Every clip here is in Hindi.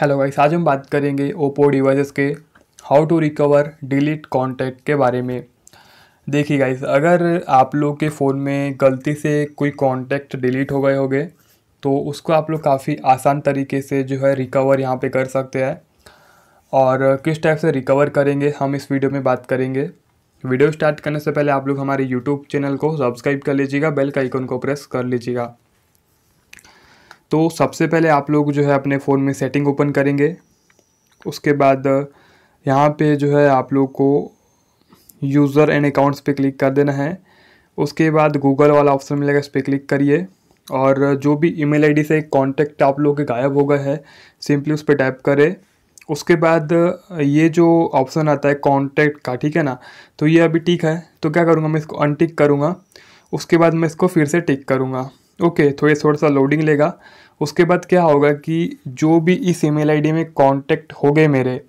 हेलो गाइस आज हम बात करेंगे ओप्पो डिवाइसेस के how to recover delete contact के बारे में देखिए गाइस अगर आप लोग के फ़ोन में गलती से कोई कॉन्टैक्ट डिलीट हो गए होंगे तो उसको आप लोग काफ़ी आसान तरीके से जो है रिकवर यहाँ पे कर सकते हैं और किस टाइप से रिकवर करेंगे हम इस वीडियो में बात करेंगे वीडियो स्टार्ट करने से पहले आप लोग हमारे यूट्यूब चैनल को सब्सक्राइब कर लीजिएगा बेल का आइकन को प्रेस कर लीजिएगा तो सबसे पहले आप लोग जो है अपने फ़ोन में सेटिंग ओपन करेंगे उसके बाद यहाँ पे जो है आप लोग को यूज़र एंड अकाउंट्स पे क्लिक कर देना है उसके बाद गूगल वाला ऑप्शन मिलेगा इस पर क्लिक करिए और जो भी ईमेल आईडी से कांटेक्ट आप लोग के गायब हो गए है सिंपली उस पर टाइप करें उसके बाद ये जो ऑप्शन आता है कॉन्टैक्ट का ठीक है ना तो ये अभी ठीक है तो क्या करूँगा मैं इसको अनटिक करूँगा उसके बाद मैं इसको फिर से टिक करूँगा ओके थोड़े तो थोड़ा सा लोडिंग लेगा उसके बाद क्या होगा कि जो भी इस ईमेल आईडी में कांटेक्ट हो गए मेरे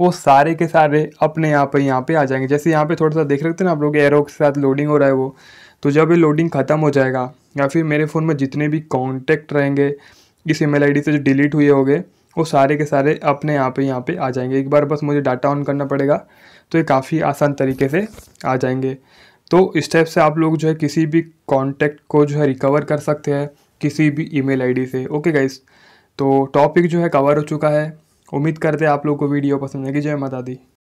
वो सारे के सारे अपने यहाँ पर यहाँ पे आ जाएंगे जैसे यहाँ पे थोड़ा सा देख रखते हैं ना आप लोग एरो के साथ लोडिंग हो रहा है वो तो जब ये लोडिंग ख़त्म हो जाएगा या फिर मेरे फ़ोन में जितने भी कॉन्टैक्ट रहेंगे इस ईमेल आईडी से जो डिलीट हुए होंगे वो सारे के सारे अपने यहाँ पे यहाँ पे आ जाएंगे एक बार बस मुझे डाटा ऑन करना पड़ेगा तो ये काफ़ी आसान तरीके से आ जाएंगे तो इस टाइप से आप लोग जो है किसी भी कॉन्टैक्ट को जो है रिकवर कर सकते हैं किसी भी ईमेल आईडी से ओके गाइस तो टॉपिक जो है कवर हो चुका है उम्मीद करते हैं आप लोग को वीडियो पसंद आएगी जय माता दी